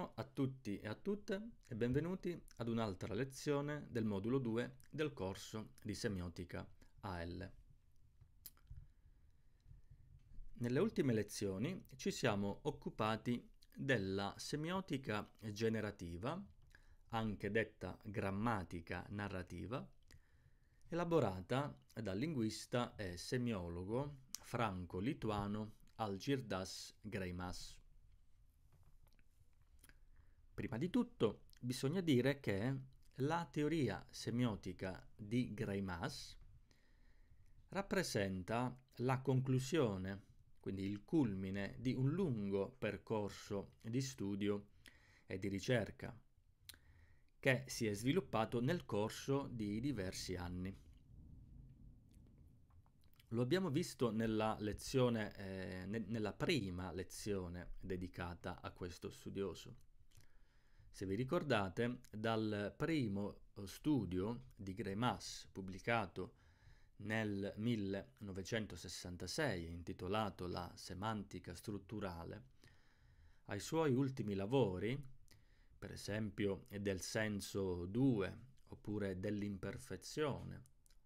Buongiorno a tutti e a tutte e benvenuti ad un'altra lezione del modulo 2 del corso di semiotica AL. Nelle ultime lezioni ci siamo occupati della semiotica generativa, anche detta grammatica narrativa, elaborata dal linguista e semiologo franco-lituano Algirdas Greimas. Prima di tutto bisogna dire che la teoria semiotica di Greimas rappresenta la conclusione, quindi il culmine di un lungo percorso di studio e di ricerca che si è sviluppato nel corso di diversi anni. Lo abbiamo visto nella, lezione, eh, ne, nella prima lezione dedicata a questo studioso. Se vi ricordate, dal primo eh, studio di Gremas pubblicato nel 1966 intitolato La semantica strutturale, ai suoi ultimi lavori, per esempio del senso 2 oppure dell'imperfezione,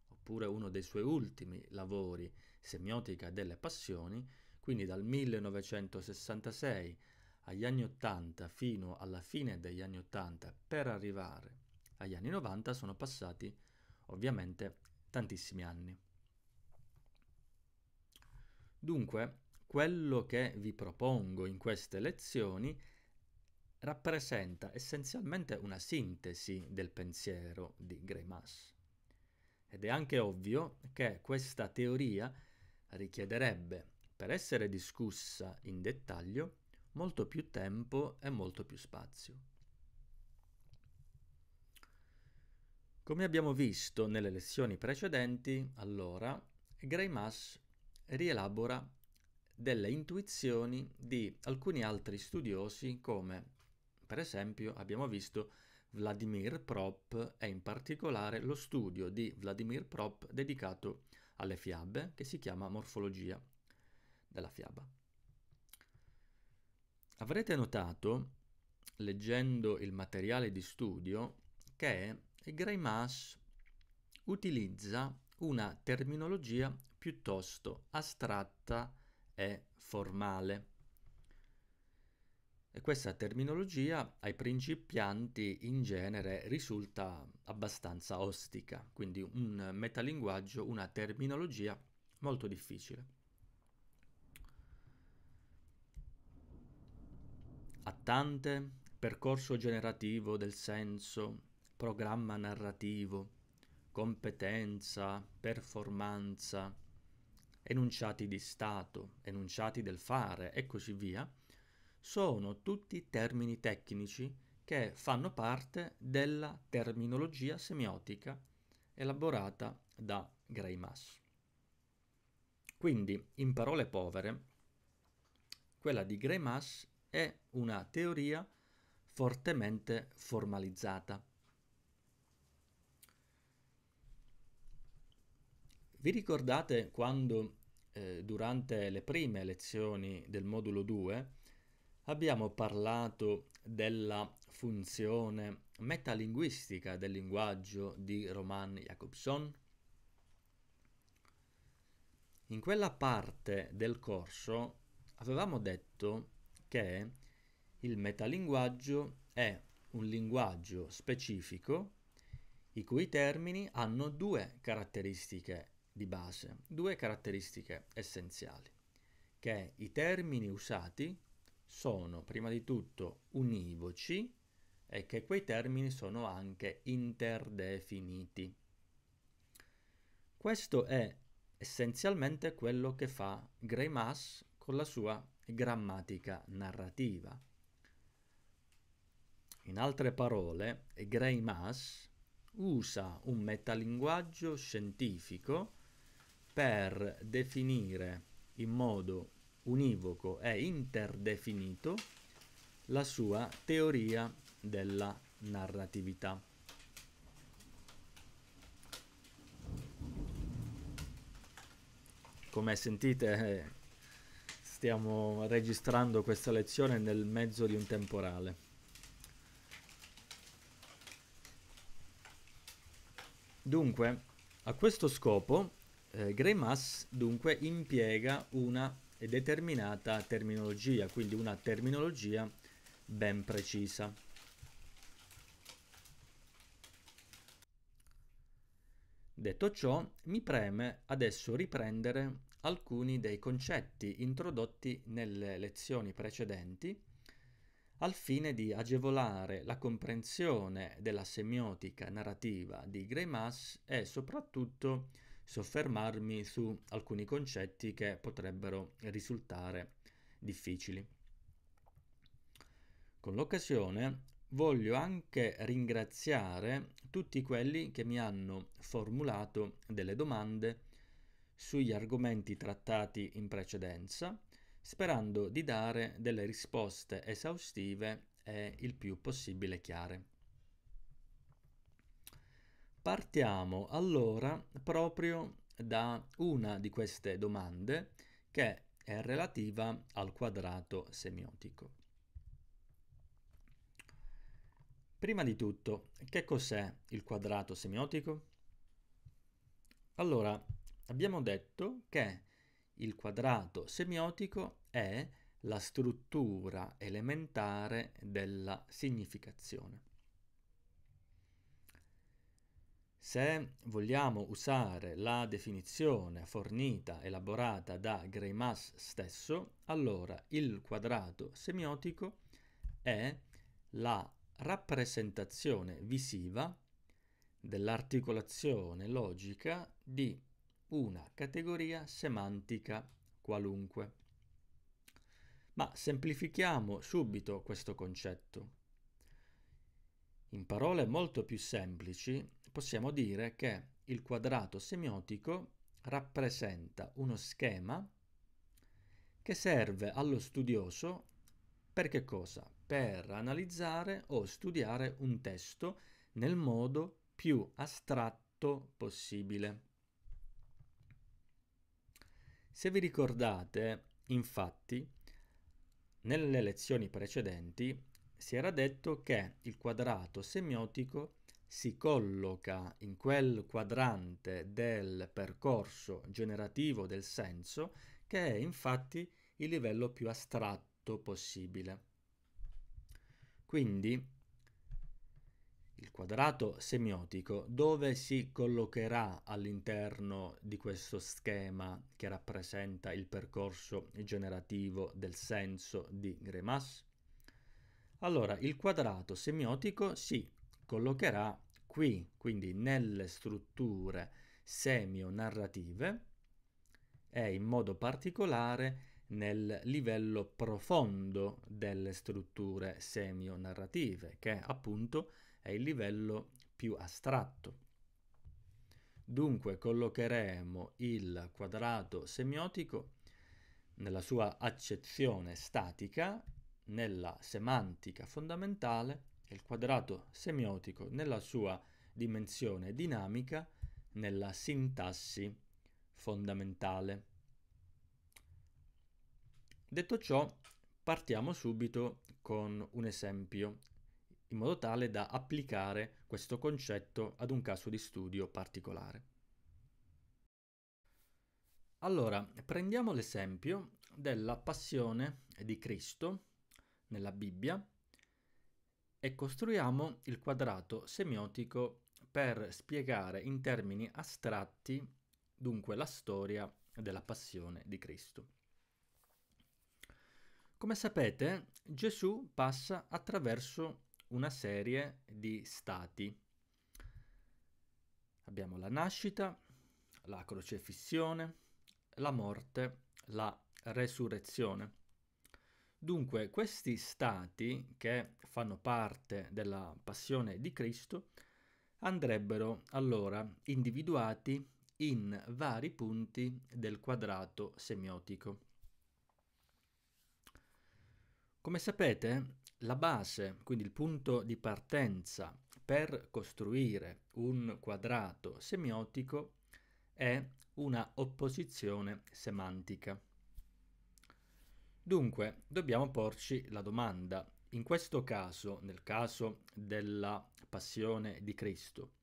oppure uno dei suoi ultimi lavori, Semiotica delle passioni, quindi dal 1966 agli anni 80 fino alla fine degli anni 80 per arrivare agli anni 90 sono passati ovviamente tantissimi anni. Dunque, quello che vi propongo in queste lezioni rappresenta essenzialmente una sintesi del pensiero di Gremas. Ed è anche ovvio che questa teoria richiederebbe, per essere discussa in dettaglio, molto più tempo e molto più spazio. Come abbiamo visto nelle lezioni precedenti, allora, Gray Mass rielabora delle intuizioni di alcuni altri studiosi come, per esempio, abbiamo visto Vladimir Prop e in particolare lo studio di Vladimir Prop dedicato alle fiabe che si chiama Morfologia della fiaba. Avrete notato, leggendo il materiale di studio, che Greimas utilizza una terminologia piuttosto astratta e formale. E questa terminologia ai principianti in genere risulta abbastanza ostica, quindi un metalinguaggio, una terminologia molto difficile. attante, percorso generativo del senso, programma narrativo, competenza, performanza, enunciati di stato, enunciati del fare e così via, sono tutti termini tecnici che fanno parte della terminologia semiotica elaborata da Greimas. Quindi, in parole povere, quella di Greimas è una teoria fortemente formalizzata. Vi ricordate quando eh, durante le prime lezioni del modulo 2 abbiamo parlato della funzione metalinguistica del linguaggio di Roman Jacobson? In quella parte del corso avevamo detto perché il metalinguaggio è un linguaggio specifico i cui termini hanno due caratteristiche di base, due caratteristiche essenziali, che i termini usati sono prima di tutto univoci e che quei termini sono anche interdefiniti. Questo è essenzialmente quello che fa Gray Mass con la sua grammatica narrativa. In altre parole, Gray Greimas usa un metalinguaggio scientifico per definire in modo univoco e interdefinito la sua teoria della narratività. Come sentite eh, stiamo registrando questa lezione nel mezzo di un temporale. Dunque, a questo scopo, eh, Mass dunque impiega una determinata terminologia, quindi una terminologia ben precisa. Detto ciò, mi preme adesso riprendere alcuni dei concetti introdotti nelle lezioni precedenti al fine di agevolare la comprensione della semiotica narrativa di Greimas e soprattutto soffermarmi su alcuni concetti che potrebbero risultare difficili. Con l'occasione voglio anche ringraziare tutti quelli che mi hanno formulato delle domande sugli argomenti trattati in precedenza, sperando di dare delle risposte esaustive e il più possibile chiare. Partiamo allora proprio da una di queste domande che è relativa al quadrato semiotico. Prima di tutto, che cos'è il quadrato semiotico? Allora, Abbiamo detto che il quadrato semiotico è la struttura elementare della significazione. Se vogliamo usare la definizione fornita, elaborata da Greimas stesso, allora il quadrato semiotico è la rappresentazione visiva dell'articolazione logica di una categoria semantica qualunque. Ma semplifichiamo subito questo concetto. In parole molto più semplici possiamo dire che il quadrato semiotico rappresenta uno schema che serve allo studioso per che cosa? Per analizzare o studiare un testo nel modo più astratto possibile. Se vi ricordate, infatti, nelle lezioni precedenti si era detto che il quadrato semiotico si colloca in quel quadrante del percorso generativo del senso che è infatti il livello più astratto possibile. Quindi il quadrato semiotico dove si collocherà all'interno di questo schema che rappresenta il percorso generativo del senso di Gremas? Allora, il quadrato semiotico si collocherà qui, quindi nelle strutture semionarrative e in modo particolare nel livello profondo delle strutture semionarrative, che appunto è il livello più astratto. Dunque collocheremo il quadrato semiotico nella sua accezione statica, nella semantica fondamentale, e il quadrato semiotico nella sua dimensione dinamica, nella sintassi fondamentale. Detto ciò, partiamo subito con un esempio in modo tale da applicare questo concetto ad un caso di studio particolare. Allora, prendiamo l'esempio della passione di Cristo nella Bibbia e costruiamo il quadrato semiotico per spiegare in termini astratti dunque la storia della passione di Cristo. Come sapete, Gesù passa attraverso una serie di stati. Abbiamo la nascita, la crocefissione, la morte, la resurrezione. Dunque, questi stati che fanno parte della passione di Cristo andrebbero allora individuati in vari punti del quadrato semiotico. Come sapete, la base, quindi il punto di partenza per costruire un quadrato semiotico è una opposizione semantica. Dunque, dobbiamo porci la domanda, in questo caso, nel caso della passione di Cristo,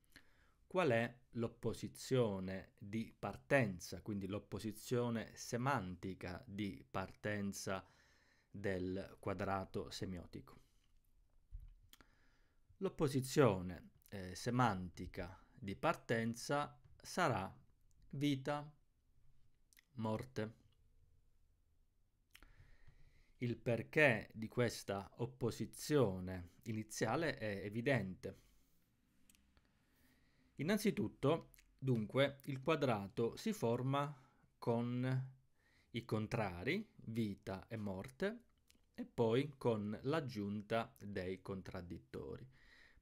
qual è l'opposizione di partenza, quindi l'opposizione semantica di partenza del quadrato semiotico. L'opposizione eh, semantica di partenza sarà vita, morte. Il perché di questa opposizione iniziale è evidente. Innanzitutto, dunque, il quadrato si forma con i contrari, vita e morte, e poi con l'aggiunta dei contraddittori.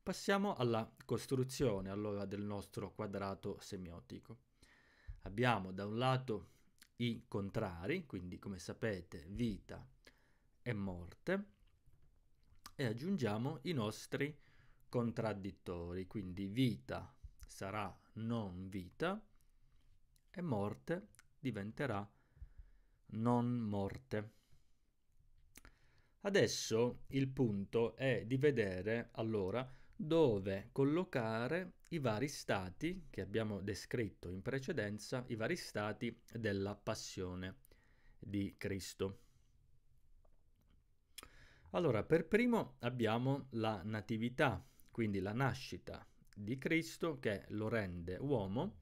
Passiamo alla costruzione allora del nostro quadrato semiotico. Abbiamo da un lato i contrari, quindi come sapete vita e morte, e aggiungiamo i nostri contraddittori, quindi vita sarà non vita e morte diventerà non morte. Adesso il punto è di vedere allora dove collocare i vari stati che abbiamo descritto in precedenza, i vari stati della passione di Cristo. Allora, per primo abbiamo la natività, quindi la nascita di Cristo che lo rende uomo,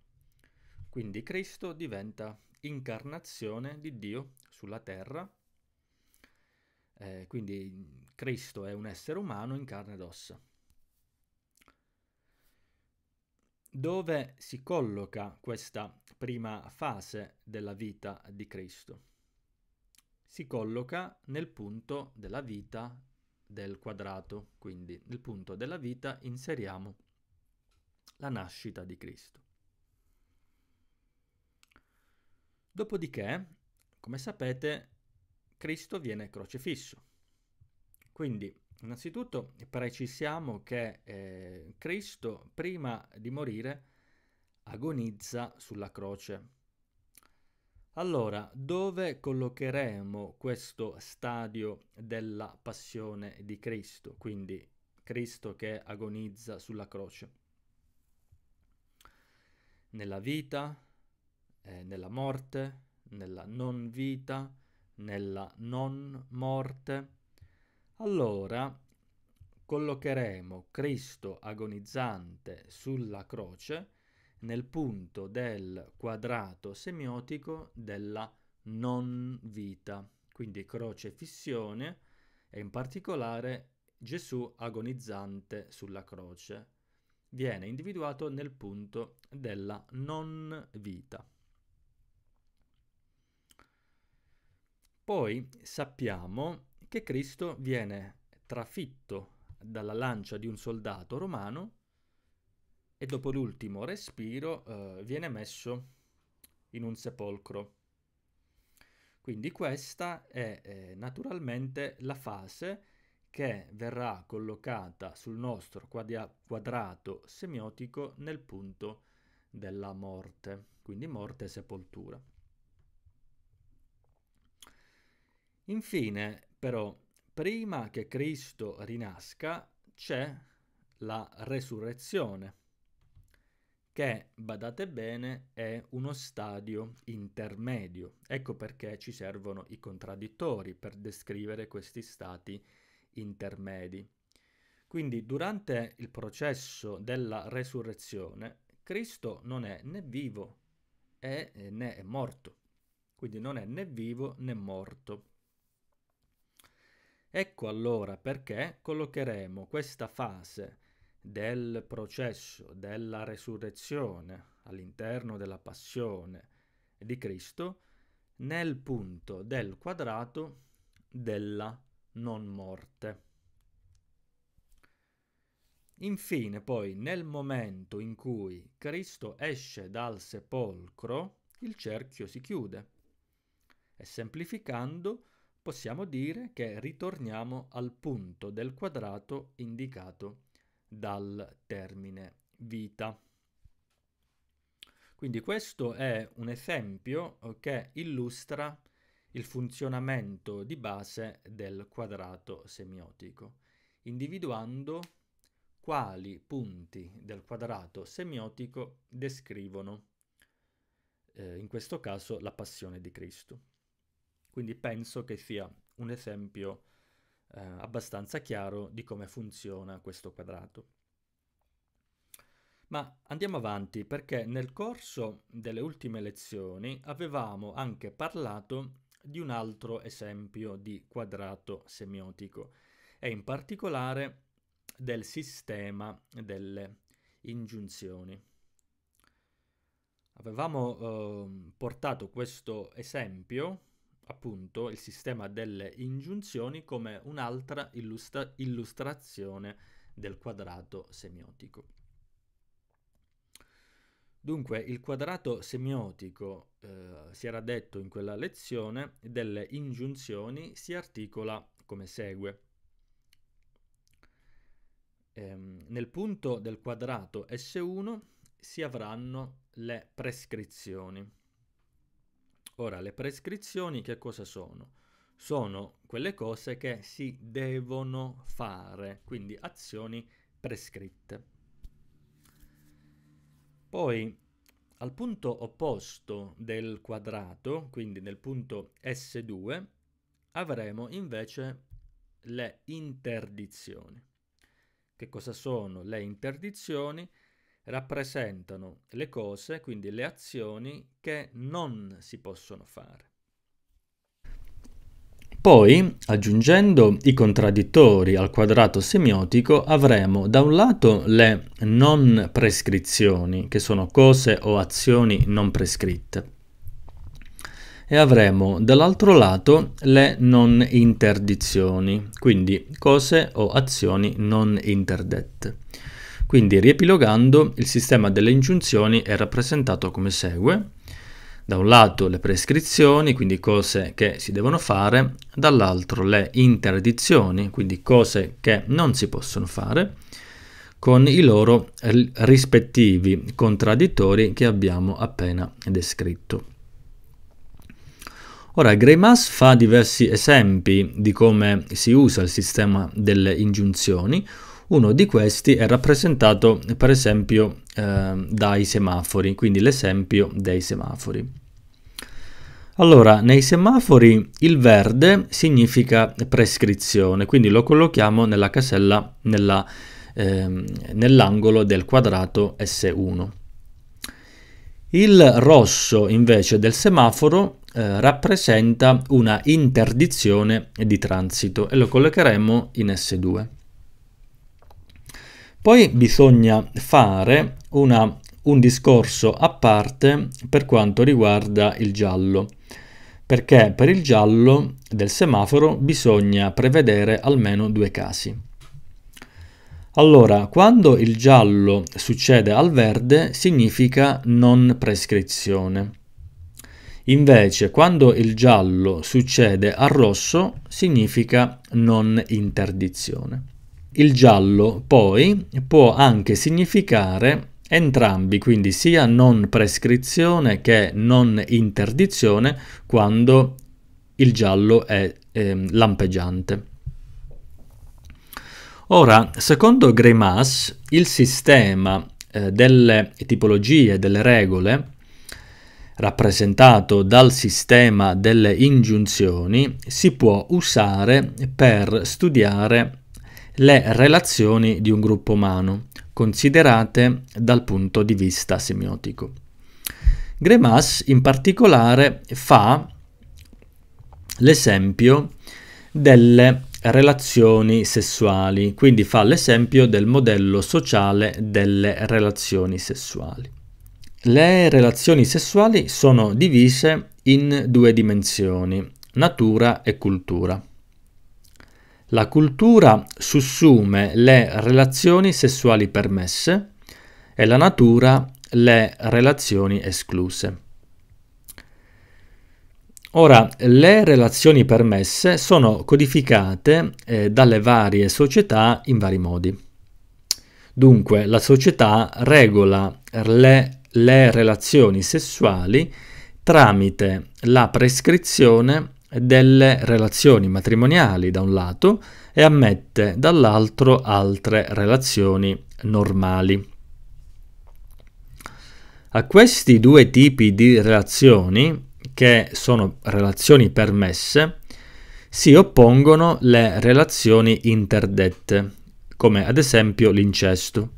quindi Cristo diventa incarnazione di Dio sulla terra. Eh, quindi Cristo è un essere umano in carne ed ossa. Dove si colloca questa prima fase della vita di Cristo? Si colloca nel punto della vita del quadrato, quindi nel punto della vita inseriamo la nascita di Cristo. Dopodiché, come sapete, Cristo viene crocifisso. Quindi, innanzitutto, precisiamo che eh, Cristo, prima di morire, agonizza sulla croce. Allora, dove collocheremo questo stadio della passione di Cristo? Quindi Cristo che agonizza sulla croce. Nella vita, eh, nella morte, nella non vita, nella non morte, allora collocheremo Cristo agonizzante sulla croce nel punto del quadrato semiotico della non vita, quindi croce fissione e in particolare Gesù agonizzante sulla croce. Viene individuato nel punto della non vita. Poi sappiamo che Cristo viene trafitto dalla lancia di un soldato romano e dopo l'ultimo respiro eh, viene messo in un sepolcro. Quindi questa è eh, naturalmente la fase che verrà collocata sul nostro quadrato semiotico nel punto della morte, quindi morte e sepoltura. Infine, però, prima che Cristo rinasca c'è la resurrezione, che, badate bene, è uno stadio intermedio. Ecco perché ci servono i contraddittori per descrivere questi stati intermedi. Quindi durante il processo della resurrezione Cristo non è né vivo è, né è morto, quindi non è né vivo né morto. Ecco allora perché collocheremo questa fase del processo della resurrezione all'interno della passione di Cristo nel punto del quadrato della non morte. Infine poi nel momento in cui Cristo esce dal sepolcro il cerchio si chiude e semplificando possiamo dire che ritorniamo al punto del quadrato indicato dal termine vita. Quindi questo è un esempio che illustra il funzionamento di base del quadrato semiotico, individuando quali punti del quadrato semiotico descrivono, eh, in questo caso, la passione di Cristo. Quindi penso che sia un esempio eh, abbastanza chiaro di come funziona questo quadrato. Ma andiamo avanti perché nel corso delle ultime lezioni avevamo anche parlato di un altro esempio di quadrato semiotico e in particolare del sistema delle ingiunzioni. Avevamo eh, portato questo esempio appunto il sistema delle ingiunzioni come un'altra illustra- illustrazione del quadrato semiotico. Dunque, il quadrato semiotico, eh, si era detto in quella lezione, delle ingiunzioni si articola come segue. Ehm, nel punto del quadrato S1 si avranno le prescrizioni. Ora, le prescrizioni che cosa sono? Sono quelle cose che si devono fare, quindi azioni prescritte. Poi al punto opposto del quadrato, quindi nel punto S2, avremo invece le interdizioni. Che cosa sono le interdizioni? rappresentano le cose, quindi le azioni che non si possono fare. Poi, aggiungendo i contraddittori al quadrato semiotico, avremo da un lato le non prescrizioni, che sono cose o azioni non prescritte, e avremo dall'altro lato le non interdizioni, quindi cose o azioni non interdette. Quindi riepilogando, il sistema delle ingiunzioni è rappresentato come segue. Da un lato le prescrizioni, quindi cose che si devono fare, dall'altro le interdizioni, quindi cose che non si possono fare, con i loro rispettivi contraddittori che abbiamo appena descritto. Ora, Greymas fa diversi esempi di come si usa il sistema delle ingiunzioni, uno di questi è rappresentato per esempio eh, dai semafori, quindi l'esempio dei semafori. Allora, nei semafori il verde significa prescrizione, quindi lo collochiamo nella casella, ehm, nell'angolo eh, nell del quadrato S1. Il rosso invece del semaforo eh, rappresenta una interdizione di transito e lo collocheremo in S2. Poi bisogna fare una, un discorso a parte per quanto riguarda il giallo, perché per il giallo del semaforo bisogna prevedere almeno due casi. Allora, quando il giallo succede al verde significa non prescrizione. Invece, quando il giallo succede al rosso significa non interdizione. Il giallo poi può anche significare entrambi, quindi sia non prescrizione che non interdizione quando il giallo è eh, lampeggiante. Ora, secondo Grimas, il sistema eh, delle tipologie, delle regole, rappresentato dal sistema delle ingiunzioni, si può usare per studiare le relazioni di un gruppo umano, considerate dal punto di vista semiotico. Gremas in particolare fa l'esempio delle relazioni sessuali, quindi fa l'esempio del modello sociale delle relazioni sessuali. Le relazioni sessuali sono divise in due dimensioni, natura e cultura. La cultura sussume le relazioni sessuali permesse e la natura le relazioni escluse. Ora, le relazioni permesse sono codificate eh, dalle varie società in vari modi. Dunque, la società regola le, le relazioni sessuali tramite la prescrizione delle relazioni matrimoniali da un lato e ammette dall'altro altre relazioni normali. A questi due tipi di relazioni, che sono relazioni permesse, si oppongono le relazioni interdette, come ad esempio l'incesto,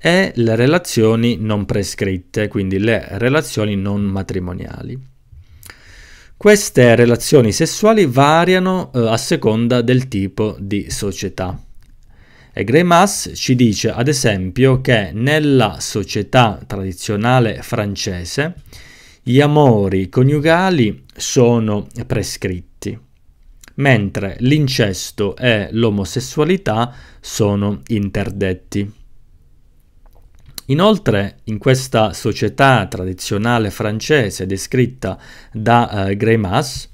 e le relazioni non prescritte, quindi le relazioni non matrimoniali. Queste relazioni sessuali variano eh, a seconda del tipo di società. E Grémas ci dice ad esempio che nella società tradizionale francese gli amori coniugali sono prescritti, mentre l'incesto e l'omosessualità sono interdetti. Inoltre, in questa società tradizionale francese descritta da eh, Grémas,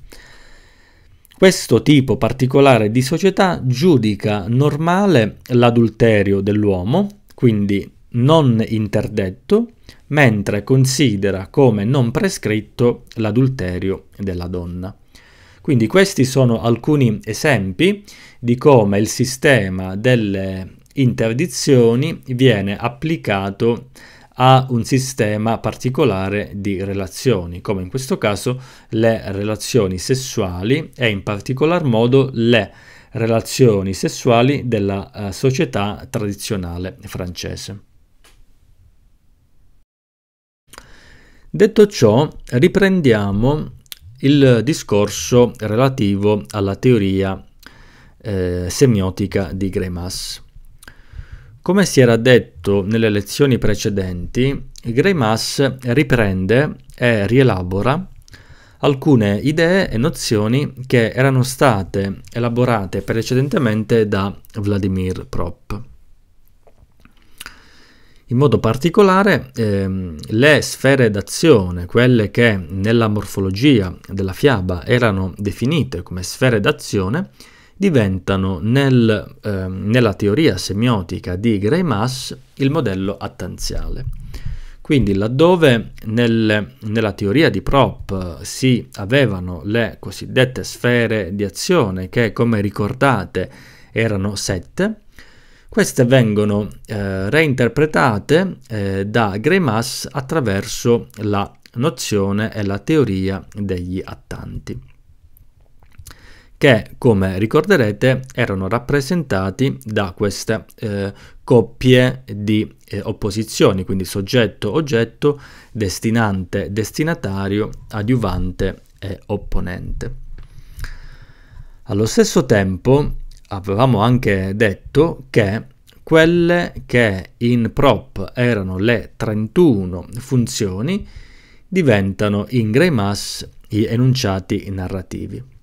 questo tipo particolare di società giudica normale l'adulterio dell'uomo, quindi non interdetto, mentre considera come non prescritto l'adulterio della donna. Quindi questi sono alcuni esempi di come il sistema delle interdizioni viene applicato a un sistema particolare di relazioni, come in questo caso le relazioni sessuali e in particolar modo le relazioni sessuali della eh, società tradizionale francese. Detto ciò, riprendiamo il discorso relativo alla teoria eh, semiotica di Gremas. Come si era detto nelle lezioni precedenti, Greimas riprende e rielabora alcune idee e nozioni che erano state elaborate precedentemente da Vladimir Prop. In modo particolare ehm, le sfere d'azione, quelle che nella morfologia della fiaba erano definite come sfere d'azione, diventano nel, eh, nella teoria semiotica di Gray-Mass il modello attanziale. Quindi laddove nel, nella teoria di prop si avevano le cosiddette sfere di azione che come ricordate erano sette, queste vengono eh, reinterpretate eh, da Gray-Mass attraverso la nozione e la teoria degli attanti che come ricorderete erano rappresentati da queste eh, coppie di eh, opposizioni, quindi soggetto-oggetto, destinante-destinatario, adiuvante e opponente. Allo stesso tempo avevamo anche detto che quelle che in prop erano le 31 funzioni diventano in grey mass i enunciati narrativi.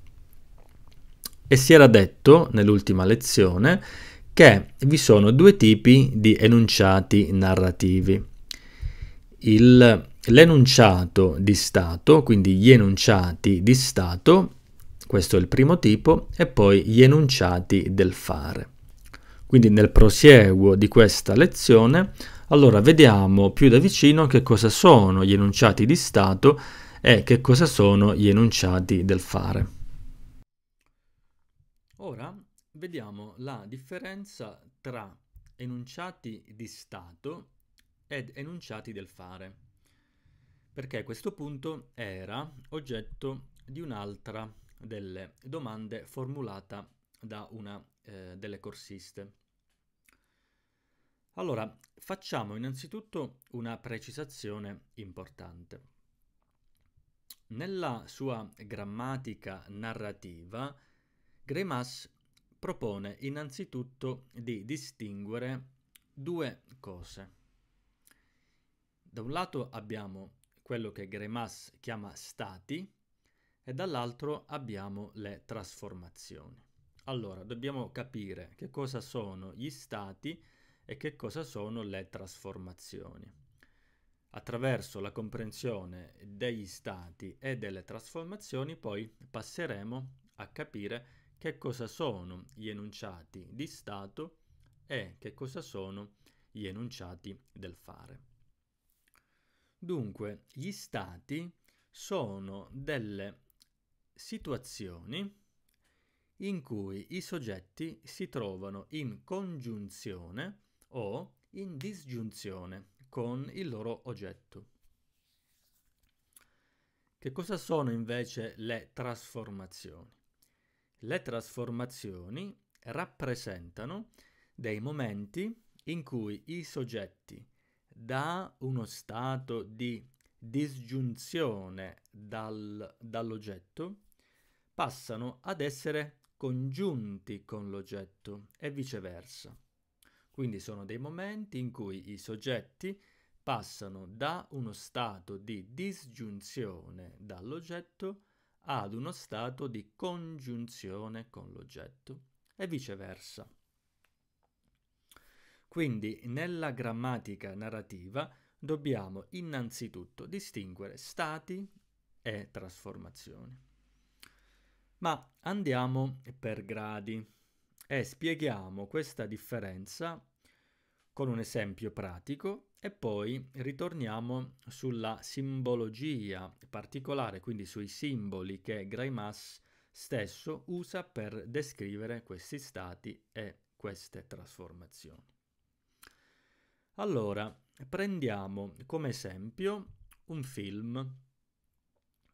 E si era detto, nell'ultima lezione, che vi sono due tipi di enunciati narrativi. Il, l'enunciato di Stato, quindi gli enunciati di Stato, questo è il primo tipo, e poi gli enunciati del fare. Quindi nel prosieguo di questa lezione, allora vediamo più da vicino che cosa sono gli enunciati di Stato e che cosa sono gli enunciati del fare. Ora vediamo la differenza tra enunciati di stato ed enunciati del fare, perché questo punto era oggetto di un'altra delle domande formulata da una eh, delle corsiste. Allora, facciamo innanzitutto una precisazione importante. Nella sua grammatica narrativa, Gremas propone innanzitutto di distinguere due cose. Da un lato abbiamo quello che Gremas chiama stati e dall'altro abbiamo le trasformazioni. Allora, dobbiamo capire che cosa sono gli stati e che cosa sono le trasformazioni. Attraverso la comprensione degli stati e delle trasformazioni poi passeremo a capire che cosa sono gli enunciati di stato e che cosa sono gli enunciati del fare. Dunque, gli stati sono delle situazioni in cui i soggetti si trovano in congiunzione o in disgiunzione con il loro oggetto. Che cosa sono invece le trasformazioni? Le trasformazioni rappresentano dei momenti in cui i soggetti da uno stato di disgiunzione dal, dall'oggetto passano ad essere congiunti con l'oggetto e viceversa. Quindi sono dei momenti in cui i soggetti passano da uno stato di disgiunzione dall'oggetto ad uno stato di congiunzione con l'oggetto e viceversa. Quindi nella grammatica narrativa dobbiamo innanzitutto distinguere stati e trasformazioni. Ma andiamo per gradi e spieghiamo questa differenza con un esempio pratico e poi ritorniamo sulla simbologia particolare, quindi sui simboli che Greimas stesso usa per descrivere questi stati e queste trasformazioni. Allora, prendiamo come esempio un film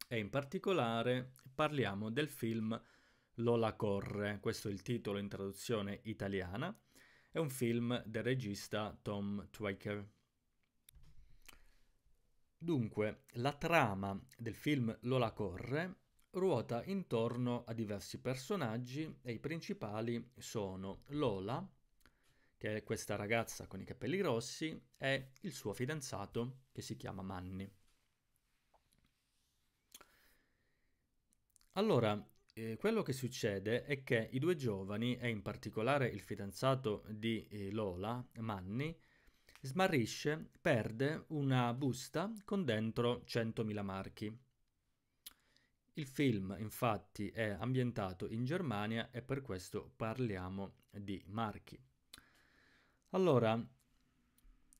e in particolare parliamo del film Lola corre, questo è il titolo in traduzione italiana, è un film del regista Tom Twiker. Dunque, la trama del film Lola corre ruota intorno a diversi personaggi e i principali sono Lola, che è questa ragazza con i capelli rossi, e il suo fidanzato che si chiama Manny. Allora, eh, quello che succede è che i due giovani, e in particolare il fidanzato di eh, Lola, Manny, smarrisce, perde una busta con dentro 100.000 marchi. Il film infatti è ambientato in Germania e per questo parliamo di marchi. Allora,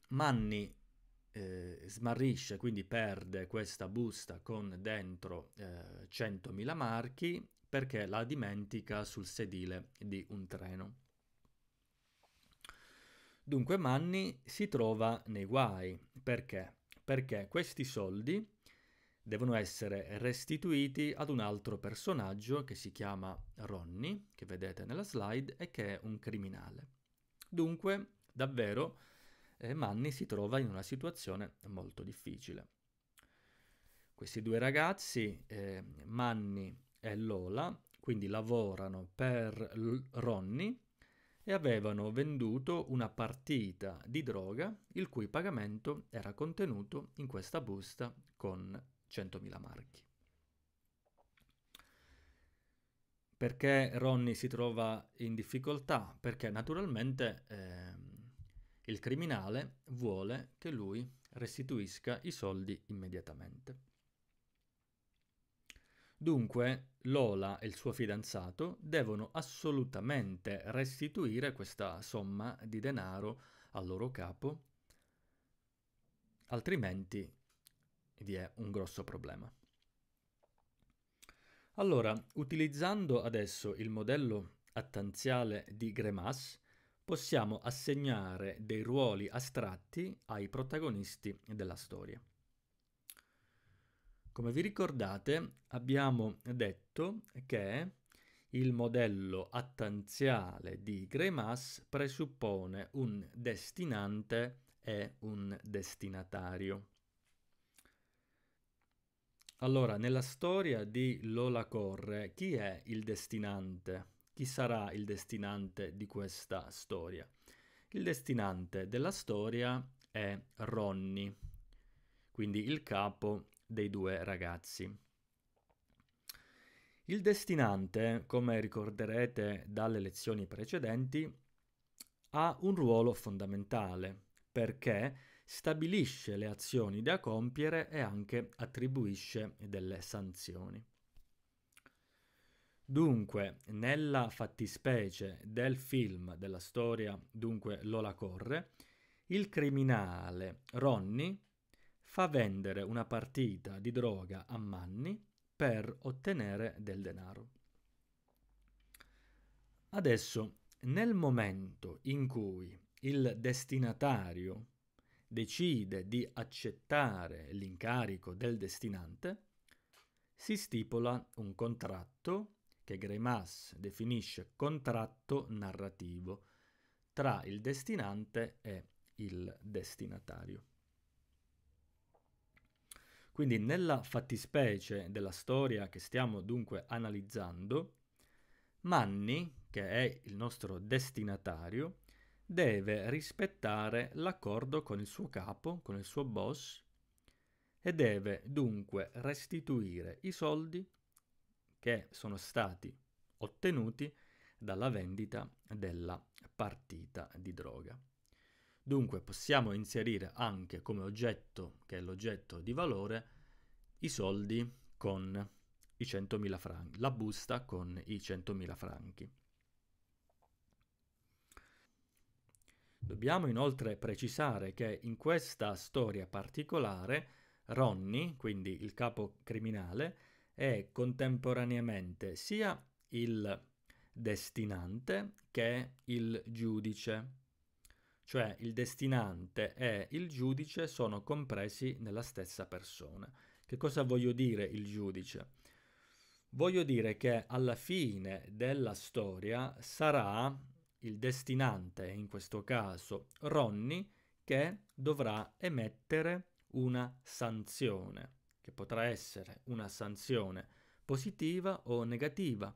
Manni eh, smarrisce, quindi perde questa busta con dentro eh, 100.000 marchi perché la dimentica sul sedile di un treno. Dunque Manni si trova nei guai. Perché? Perché questi soldi devono essere restituiti ad un altro personaggio che si chiama Ronnie, che vedete nella slide, e che è un criminale. Dunque, davvero, eh, Manny si trova in una situazione molto difficile. Questi due ragazzi, eh, Manny e Lola, quindi lavorano per L- Ronny, e avevano venduto una partita di droga il cui pagamento era contenuto in questa busta con 100.000 marchi. Perché Ronnie si trova in difficoltà? Perché naturalmente eh, il criminale vuole che lui restituisca i soldi immediatamente. Dunque, Lola e il suo fidanzato devono assolutamente restituire questa somma di denaro al loro capo, altrimenti vi è un grosso problema. Allora, utilizzando adesso il modello attanziale di Gremas, possiamo assegnare dei ruoli astratti ai protagonisti della storia. Come vi ricordate abbiamo detto che il modello attanziale di Gremas presuppone un destinante e un destinatario. Allora, nella storia di Lola Corre, chi è il destinante? Chi sarà il destinante di questa storia? Il destinante della storia è Ronny, quindi il capo dei due ragazzi. Il destinante, come ricorderete dalle lezioni precedenti, ha un ruolo fondamentale perché stabilisce le azioni da compiere e anche attribuisce delle sanzioni. Dunque, nella fattispecie del film della storia, dunque Lola corre, il criminale Ronnie fa vendere una partita di droga a Manni per ottenere del denaro. Adesso, nel momento in cui il destinatario decide di accettare l'incarico del destinante, si stipula un contratto che Gremas definisce contratto narrativo tra il destinante e il destinatario. Quindi nella fattispecie della storia che stiamo dunque analizzando, Manni, che è il nostro destinatario, deve rispettare l'accordo con il suo capo, con il suo boss, e deve dunque restituire i soldi che sono stati ottenuti dalla vendita della partita di droga. Dunque possiamo inserire anche come oggetto, che è l'oggetto di valore, i soldi con i 100.000 franchi, la busta con i 100.000 franchi. Dobbiamo inoltre precisare che in questa storia particolare Ronnie, quindi il capo criminale, è contemporaneamente sia il destinante che il giudice cioè il destinante e il giudice sono compresi nella stessa persona. Che cosa voglio dire il giudice? Voglio dire che alla fine della storia sarà il destinante, in questo caso Ronnie, che dovrà emettere una sanzione, che potrà essere una sanzione positiva o negativa,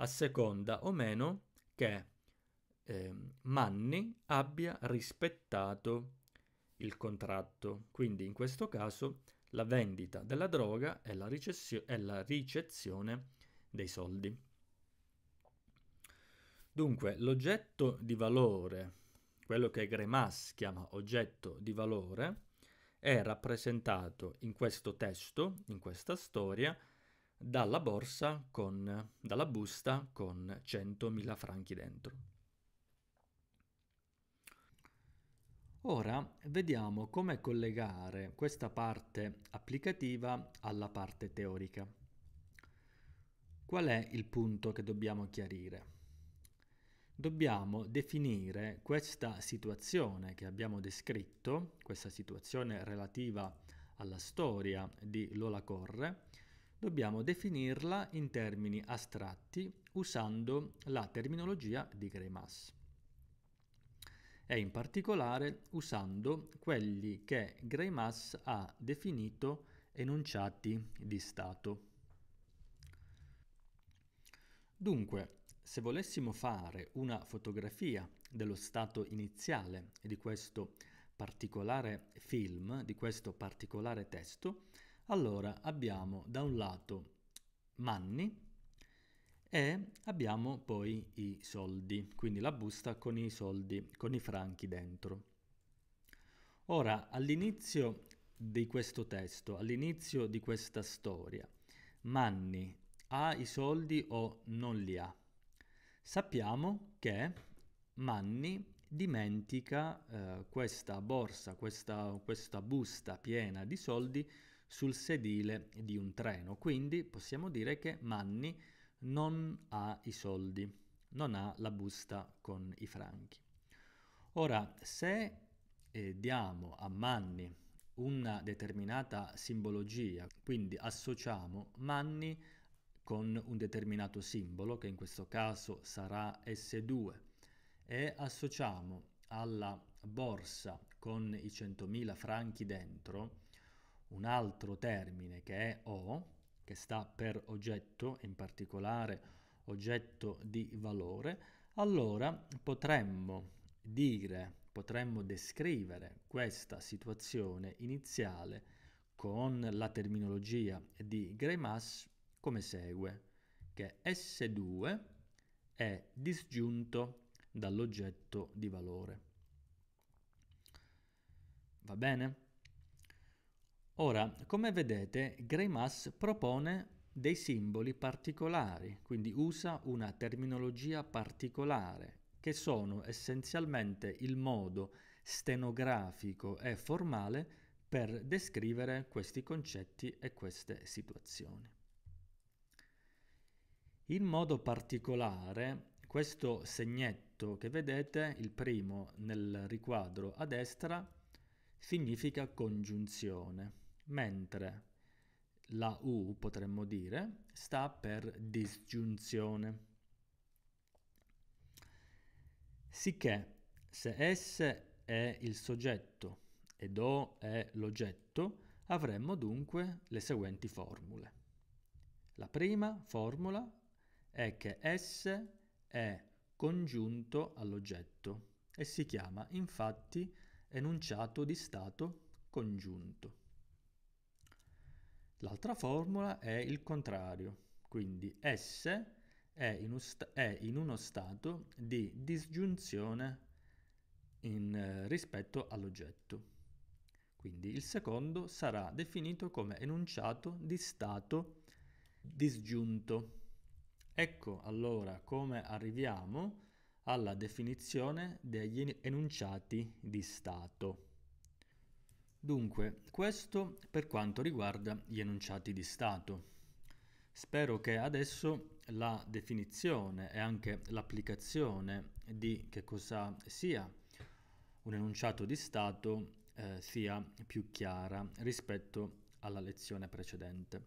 a seconda o meno che eh, Manni abbia rispettato il contratto. Quindi in questo caso la vendita della droga è la, ricezio- è la ricezione dei soldi. Dunque, l'oggetto di valore, quello che Gremas chiama oggetto di valore, è rappresentato in questo testo, in questa storia, dalla borsa con, dalla busta con 100.000 franchi dentro. Ora vediamo come collegare questa parte applicativa alla parte teorica. Qual è il punto che dobbiamo chiarire? Dobbiamo definire questa situazione che abbiamo descritto, questa situazione relativa alla storia di Lola Corre, dobbiamo definirla in termini astratti usando la terminologia di Greimas e in particolare usando quelli che Greimas ha definito enunciati di Stato. Dunque, se volessimo fare una fotografia dello stato iniziale di questo particolare film, di questo particolare testo, allora abbiamo da un lato Manni, e abbiamo poi i soldi, quindi la busta con i soldi, con i franchi dentro. Ora, all'inizio di questo testo, all'inizio di questa storia, Manni ha i soldi o non li ha? Sappiamo che Manni dimentica eh, questa borsa, questa, questa busta piena di soldi sul sedile di un treno, quindi possiamo dire che Manni non ha i soldi, non ha la busta con i franchi. Ora, se eh, diamo a Manni una determinata simbologia, quindi associamo Manni con un determinato simbolo, che in questo caso sarà S2, e associamo alla borsa con i 100.000 franchi dentro un altro termine che è O, che sta per oggetto, in particolare oggetto di valore, allora potremmo dire, potremmo descrivere questa situazione iniziale con la terminologia di Gremas come segue, che S2 è disgiunto dall'oggetto di valore. Va bene? Ora, come vedete, Gremas propone dei simboli particolari, quindi usa una terminologia particolare, che sono essenzialmente il modo stenografico e formale per descrivere questi concetti e queste situazioni. In modo particolare, questo segnetto che vedete, il primo nel riquadro a destra, significa congiunzione mentre la U potremmo dire sta per disgiunzione. Sicché se S è il soggetto ed O è l'oggetto, avremmo dunque le seguenti formule. La prima formula è che S è congiunto all'oggetto e si chiama infatti enunciato di stato congiunto. L'altra formula è il contrario, quindi S è in, è in uno stato di disgiunzione in, eh, rispetto all'oggetto. Quindi il secondo sarà definito come enunciato di stato disgiunto. Ecco allora come arriviamo alla definizione degli enunciati di stato. Dunque, questo per quanto riguarda gli enunciati di Stato. Spero che adesso la definizione e anche l'applicazione di che cosa sia un enunciato di Stato eh, sia più chiara rispetto alla lezione precedente.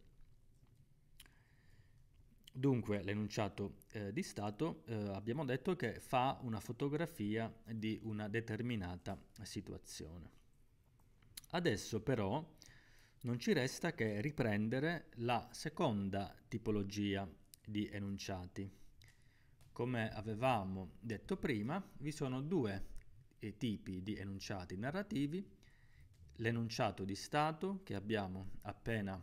Dunque, l'enunciato eh, di Stato eh, abbiamo detto che fa una fotografia di una determinata situazione. Adesso però non ci resta che riprendere la seconda tipologia di enunciati. Come avevamo detto prima, vi sono due eh, tipi di enunciati narrativi, l'enunciato di stato che abbiamo appena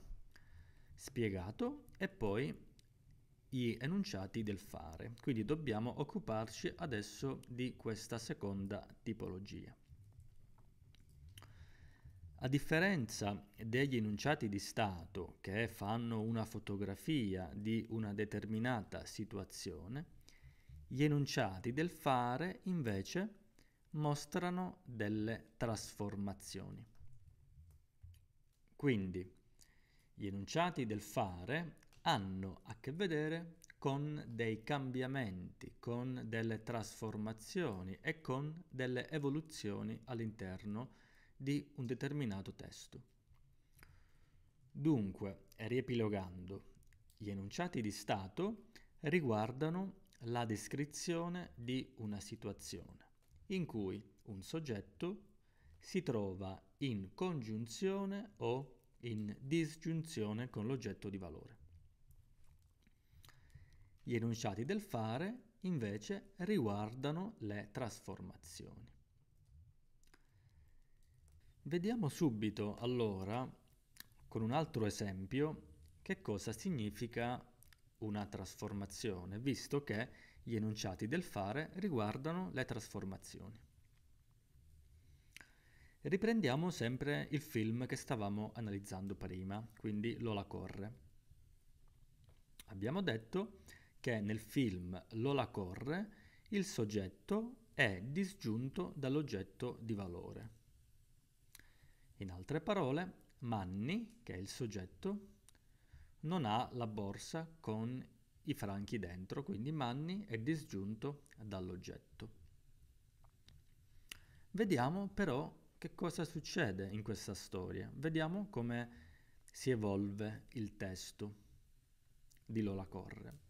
spiegato e poi gli enunciati del fare. Quindi dobbiamo occuparci adesso di questa seconda tipologia. A differenza degli enunciati di Stato che fanno una fotografia di una determinata situazione, gli enunciati del fare invece mostrano delle trasformazioni. Quindi, gli enunciati del fare hanno a che vedere con dei cambiamenti, con delle trasformazioni e con delle evoluzioni all'interno di di un determinato testo. Dunque, riepilogando, gli enunciati di Stato riguardano la descrizione di una situazione in cui un soggetto si trova in congiunzione o in disgiunzione con l'oggetto di valore. Gli enunciati del fare invece riguardano le trasformazioni. Vediamo subito allora con un altro esempio che cosa significa una trasformazione, visto che gli enunciati del fare riguardano le trasformazioni. Riprendiamo sempre il film che stavamo analizzando prima, quindi Lola corre. Abbiamo detto che nel film Lola corre il soggetto è disgiunto dall'oggetto di valore. In altre parole, Manni, che è il soggetto, non ha la borsa con i franchi dentro, quindi Manni è disgiunto dall'oggetto. Vediamo però che cosa succede in questa storia, vediamo come si evolve il testo di Lola Corre.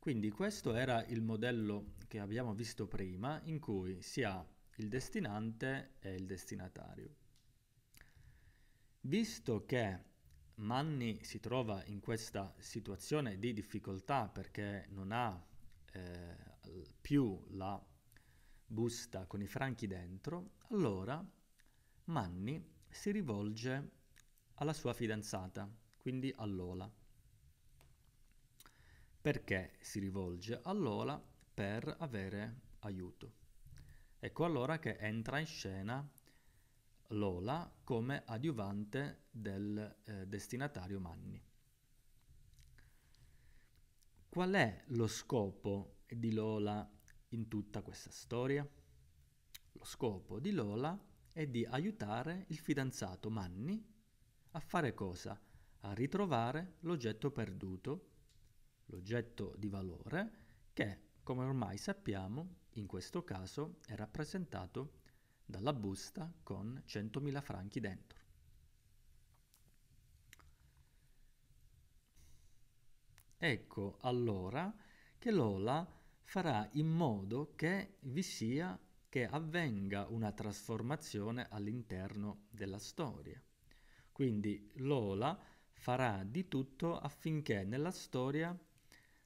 Quindi questo era il modello che abbiamo visto prima in cui si ha il destinante e il destinatario. Visto che Manny si trova in questa situazione di difficoltà perché non ha eh, più la busta con i franchi dentro, allora Manny si rivolge alla sua fidanzata, quindi a Lola. Perché si rivolge a Lola per avere aiuto. Ecco allora che entra in scena Lola come adiuvante del eh, destinatario Manni. Qual è lo scopo di Lola in tutta questa storia? Lo scopo di Lola è di aiutare il fidanzato Manni a fare cosa? A ritrovare l'oggetto perduto, l'oggetto di valore che, come ormai sappiamo, in questo caso è rappresentato dalla busta con 100.000 franchi dentro. Ecco allora che Lola farà in modo che vi sia, che avvenga una trasformazione all'interno della storia. Quindi Lola farà di tutto affinché nella storia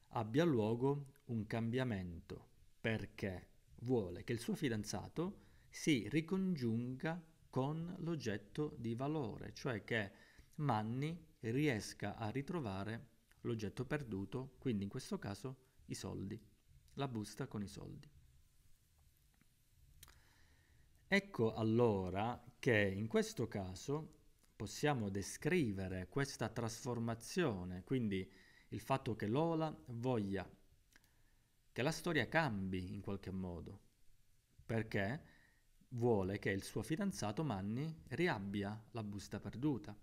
abbia luogo un cambiamento perché vuole che il suo fidanzato si ricongiunga con l'oggetto di valore, cioè che Manny riesca a ritrovare l'oggetto perduto, quindi in questo caso i soldi, la busta con i soldi. Ecco allora che in questo caso possiamo descrivere questa trasformazione, quindi il fatto che Lola voglia che la storia cambi in qualche modo, perché vuole che il suo fidanzato Manny riabbia la busta perduta.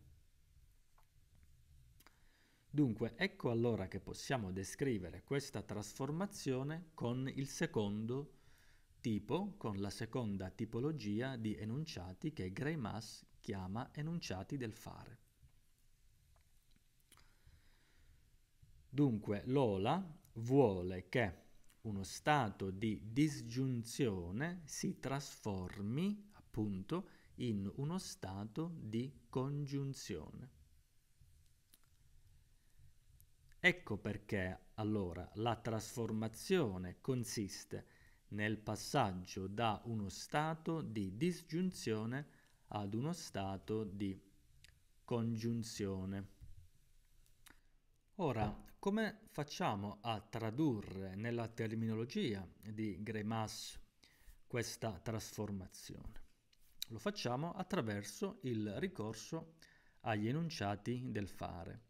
Dunque, ecco allora che possiamo descrivere questa trasformazione con il secondo tipo, con la seconda tipologia di enunciati che Greimas chiama enunciati del fare. Dunque, Lola vuole che uno stato di disgiunzione si trasformi appunto in uno stato di congiunzione. Ecco perché allora la trasformazione consiste nel passaggio da uno stato di disgiunzione ad uno stato di congiunzione. Ora, come facciamo a tradurre nella terminologia di Gremas questa trasformazione? Lo facciamo attraverso il ricorso agli enunciati del fare.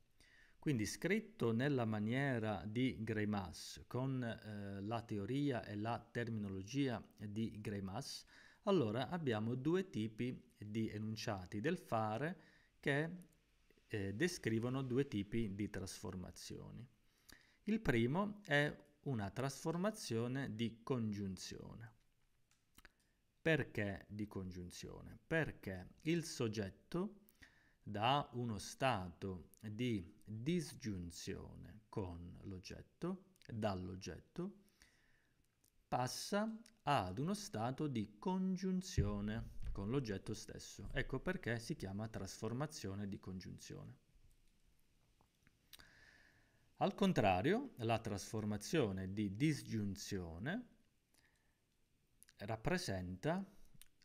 Quindi scritto nella maniera di Gremas, con eh, la teoria e la terminologia di Gremas, allora abbiamo due tipi di enunciati del fare che eh, descrivono due tipi di trasformazioni. Il primo è una trasformazione di congiunzione. Perché di congiunzione? Perché il soggetto da uno stato di disgiunzione con l'oggetto, dall'oggetto, passa ad uno stato di congiunzione con l'oggetto stesso. Ecco perché si chiama trasformazione di congiunzione. Al contrario, la trasformazione di disgiunzione rappresenta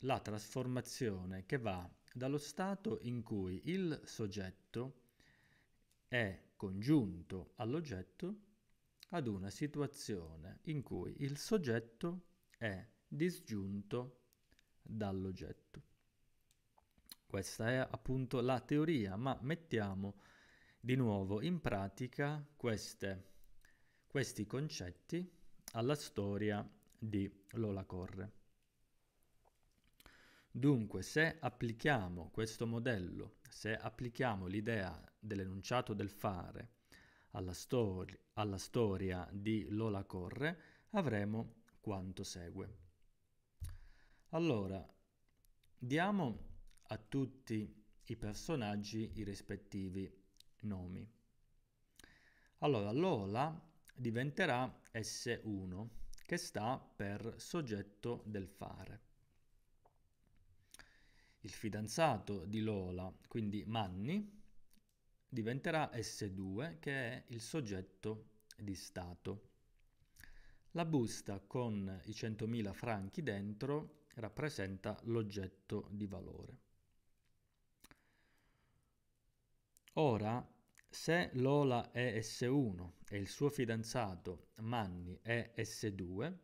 la trasformazione che va dallo stato in cui il soggetto è congiunto all'oggetto ad una situazione in cui il soggetto è disgiunto dall'oggetto. Questa è appunto la teoria, ma mettiamo di nuovo in pratica queste, questi concetti alla storia di Lola Corre. Dunque, se applichiamo questo modello, se applichiamo l'idea dell'enunciato del fare alla, stor alla storia di Lola Corre, avremo quanto segue. Allora, diamo a tutti i personaggi i rispettivi nomi. Allora, Lola diventerà S1, che sta per soggetto del fare. Il fidanzato di Lola, quindi Manni, diventerà S2, che è il soggetto di stato. La busta con i 100.000 franchi dentro rappresenta l'oggetto di valore. Ora, se Lola è S1 e il suo fidanzato Manni è S2,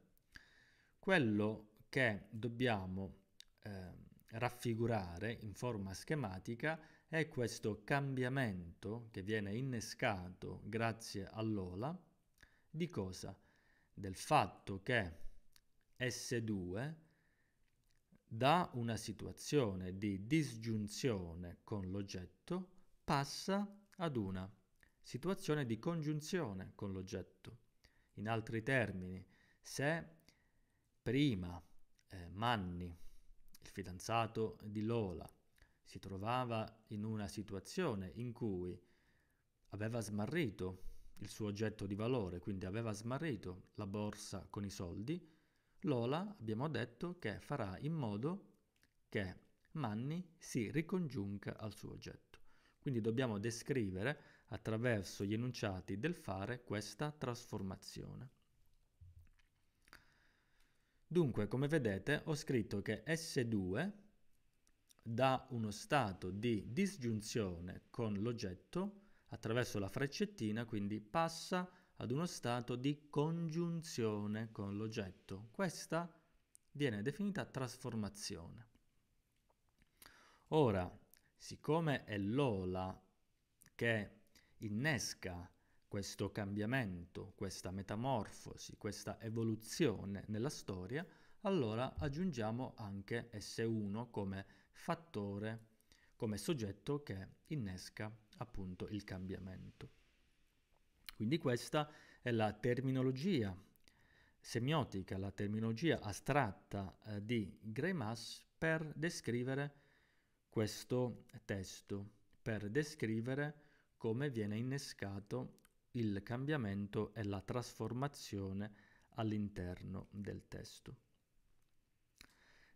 quello che dobbiamo eh, raffigurare in forma schematica è questo cambiamento che viene innescato grazie a Lola di cosa? Del fatto che S2 da una situazione di disgiunzione con l'oggetto passa ad una situazione di congiunzione con l'oggetto. In altri termini, se prima eh, Manni, il fidanzato di Lola, si trovava in una situazione in cui aveva smarrito il suo oggetto di valore, quindi aveva smarrito la borsa con i soldi, Lola abbiamo detto che farà in modo che Manny si ricongiunga al suo oggetto. Quindi dobbiamo descrivere attraverso gli enunciati del fare questa trasformazione. Dunque, come vedete, ho scritto che S2 da uno stato di disgiunzione con l'oggetto attraverso la freccettina, quindi passa a ad uno stato di congiunzione con l'oggetto. Questa viene definita trasformazione. Ora, siccome è l'ola che innesca questo cambiamento, questa metamorfosi, questa evoluzione nella storia, allora aggiungiamo anche S1 come fattore, come soggetto che innesca appunto il cambiamento. Quindi questa è la terminologia semiotica, la terminologia astratta eh, di Gremas per descrivere questo testo, per descrivere come viene innescato il cambiamento e la trasformazione all'interno del testo.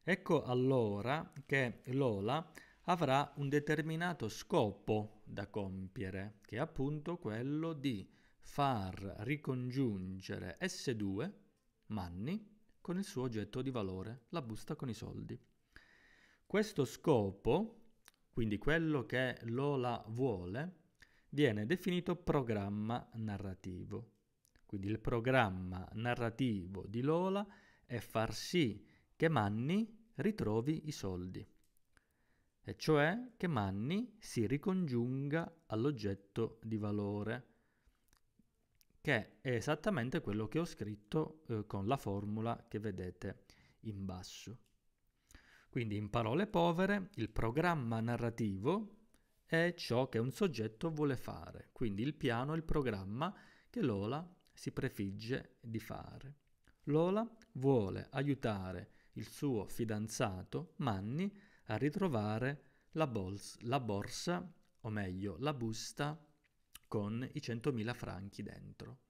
Ecco allora che Lola avrà un determinato scopo da compiere, che è appunto quello di far ricongiungere S2, Manni, con il suo oggetto di valore, la busta con i soldi. Questo scopo, quindi quello che Lola vuole, viene definito programma narrativo. Quindi il programma narrativo di Lola è far sì che Manni ritrovi i soldi, e cioè che Manni si ricongiunga all'oggetto di valore che è esattamente quello che ho scritto eh, con la formula che vedete in basso. Quindi in parole povere il programma narrativo è ciò che un soggetto vuole fare, quindi il piano, è il programma che Lola si prefigge di fare. Lola vuole aiutare il suo fidanzato Manny a ritrovare la, bols- la borsa, o meglio la busta con i 100.000 franchi dentro.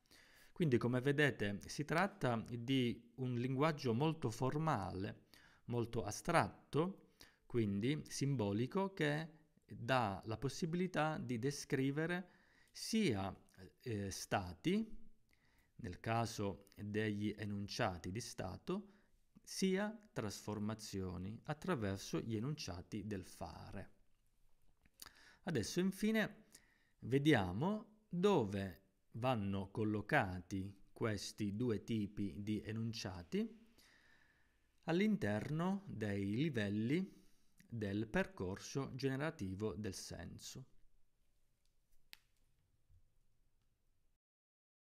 Quindi come vedete si tratta di un linguaggio molto formale, molto astratto, quindi simbolico, che dà la possibilità di descrivere sia eh, stati, nel caso degli enunciati di stato, sia trasformazioni attraverso gli enunciati del fare. Adesso infine Vediamo dove vanno collocati questi due tipi di enunciati all'interno dei livelli del percorso generativo del senso.